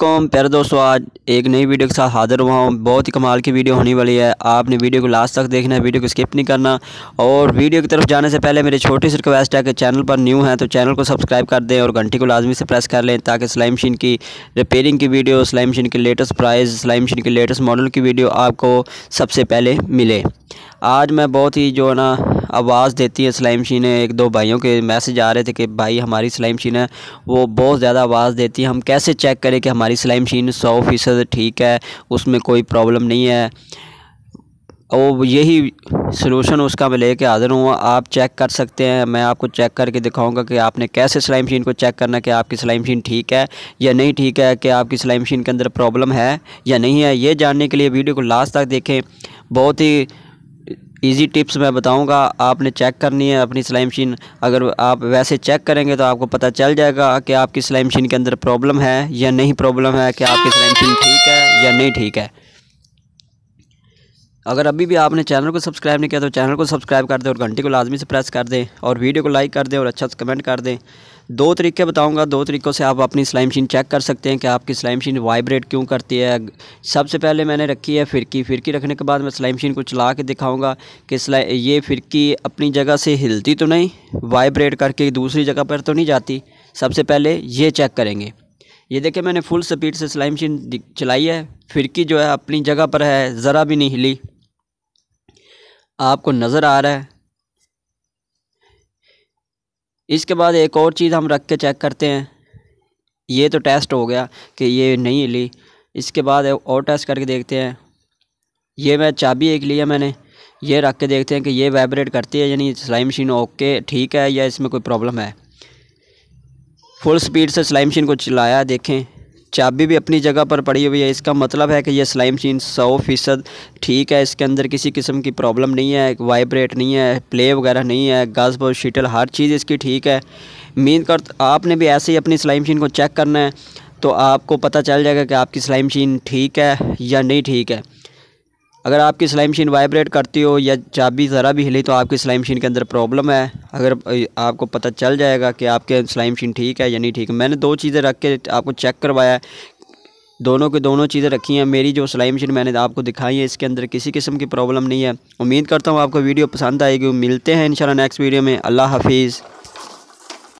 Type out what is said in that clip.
com प्यारे दोस्तों आज एक नई वीडियो के साथ हाजिर हुआ हूँ बहुत ही कमाल की वीडियो होने वाली है आपने वीडियो को लास्ट तक देखना है वीडियो को स्किप नहीं करना और वीडियो की तरफ जाने से पहले मेरे छोटी सी रिक्वेस्ट है कि चैनल पर न्यू है तो चैनल को सब्सक्राइब कर दें और घंटी को लाजमी से प्रेस कर लें ताकि सिलाई मशीन की रिपेयरिंग की वीडियो सिलाई मशीन की लेटेस्ट प्राइस सिलाई मशीन की लेटेस्ट मॉडल की वीडियो आपको सबसे पहले मिले आज मैं बहुत ही जो है ना आवाज़ देती है सिलाई मशीन एक दो भाइयों के मैसेज आ रहे थे कि भाई हमारी सिलाई मशीन है वो बहुत ज़्यादा आवाज़ देती है हम कैसे चेक करें कि हमारी सिलाई मशीन सौ फ़ीसद ठीक है उसमें कोई प्रॉब्लम नहीं है और यही सोलूशन उसका मैं लेके हाज़िर हूँ आप चेक कर सकते हैं मैं आपको चेक करके दिखाऊंगा कि आपने कैसे सिलाई मशीन को चेक करना कि आपकी सिलाई मशीन ठीक है या नहीं ठीक है कि आपकी सिलाई मशीन के अंदर प्रॉब्लम है या नहीं है ये जानने के लिए वीडियो को लास्ट तक देखें बहुत ही इजी टिप्स मैं बताऊंगा आपने चेक करनी है अपनी सिलाई मशीन अगर आप वैसे चेक करेंगे तो आपको पता चल जाएगा कि आपकी सिलाई मशीन के अंदर प्रॉब्लम है या नहीं प्रॉब्लम है कि आपकी सिलाई मशीन ठीक है या नहीं ठीक है अगर अभी भी आपने चैनल को सब्सक्राइब नहीं किया तो चैनल को सब्सक्राइब कर दें और घंटी को लाजमी से प्रेस कर दें और वीडियो को लाइक कर दें और अच्छा से कमेंट कर दें दो तरीके बताऊंगा दो तरीक़ों से आप अपनी सिलाई मशीन चेक कर सकते हैं कि आपकी सिलाई मशीन वाइब्रेट क्यों करती है सबसे पहले मैंने रखी है फ़िरकी फ़िरकी रखने के बाद मैं सिलाई मशीन को चला के दिखाऊँगा कि सिलाई ये फ़िरकी अपनी जगह से हिलती तो नहीं वाइब्रेट करके दूसरी जगह पर तो नहीं जाती सबसे पहले ये चेक करेंगे ये देखिए मैंने फुल स्पीड से सिलाई मशीन चलाई है फिरकी जो है अपनी जगह पर है ज़रा भी नहीं हिली आपको नज़र आ रहा है इसके बाद एक और चीज़ हम रख के चेक करते हैं ये तो टेस्ट हो गया कि ये नहीं हिली इसके बाद और टेस्ट करके देखते हैं ये मैं चाबी एक लिया मैंने ये रख के देखते हैं कि ये वाइब्रेट करती है यानी सिलाई मशीन ओके ठीक है या इसमें कोई प्रॉब्लम है फुल स्पीड से सिलाई मशीन को चलाया देखें चाबी भी अपनी जगह पर पड़ी हुई है इसका मतलब है कि यह स्लाइम मशीन सौ फीसद ठीक है इसके अंदर किसी किस्म की प्रॉब्लम नहीं है वाइब्रेट नहीं है प्ले वगैरह नहीं है गज़ और शीटल हर चीज़ इसकी ठीक है मीन कर आपने भी ऐसे ही अपनी सिलाई मशीन को चेक करना है तो आपको पता चल जाएगा कि आपकी सिलाई मशीन ठीक है या नहीं ठीक है अगर आपकी सिलाई मशीन वाइब्रेट करती हो या चाबी ज़रा भी हिली तो आपकी सिलाई मशीन के अंदर प्रॉब्लम है अगर आपको पता चल जाएगा कि आपके सिलाई मशीन ठीक है या नहीं ठीक है मैंने दो चीज़ें रख के आपको चेक करवाया है दोनों के दोनों चीज़ें रखी हैं मेरी जो सिलाई मशीन मैंने आपको दिखाई है इसके अंदर किसी किस्म की प्रॉब्लम नहीं है उम्मीद करता हूँ आपको वीडियो पसंद आएगी मिलते हैं इन नेक्स्ट वीडियो में अल्लाह हाफिज़